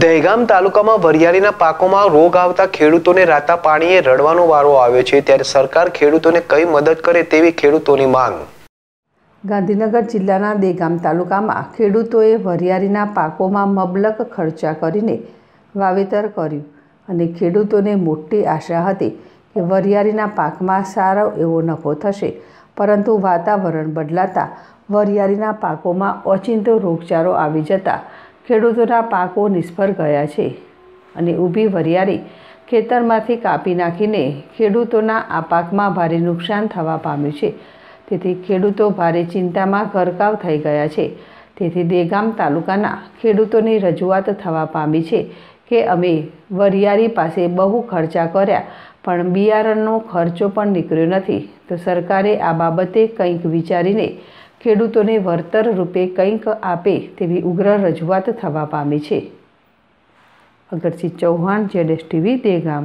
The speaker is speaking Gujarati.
દહેગામ તાલુકામાં વરિયાળીના પાકોમાં રોગ આવતા ખેડૂતોને રાતા પાણીએ રડવાનો વારો આવ્યો છે ત્યારે સરકાર ખેડૂતોને કઈ મદદ કરે તેવી ખેડૂતોની માંગ ગાંધીનગર જિલ્લાના દેગામ તાલુકામાં ખેડૂતોએ વરિયાળીના પાકોમાં મબલક ખર્ચા કરીને વાવેતર કર્યું અને ખેડૂતોને મોટી આશા હતી કે વરિયાળીના પાકમાં સારો એવો નફો થશે પરંતુ વાતાવરણ બદલાતા વરિયાળીના પાકોમાં ઓચિંતો રોગચાળો આવી જતાં ખેડૂતોના પાકો નિષ્ફળ ગયા છે અને ઊભી વરિયાળી ખેતરમાંથી કાપી નાખીને ખેડૂતોના આ પાકમાં ભારે નુકસાન થવા પામ્યું છે તેથી ખેડૂતો ભારે ચિંતામાં ગરકાવ થઈ ગયા છે તેથી દેગામ તાલુકાના ખેડૂતોની રજૂઆત થવા પામી છે કે અમે વરિયાળી પાસે બહુ ખર્ચા કર્યા પણ બિયારણનો ખર્ચો પણ નીકળ્યો નથી તો સરકારે આ બાબતે કંઈક વિચારીને ખેડૂતોને વળતર રૂપે કંઈક આપે તેવી ઉગ્ર રજૂઆત થવા પામી છે અગરસિંહ ચૌહાણ જેડેશ ટીવી દેગામ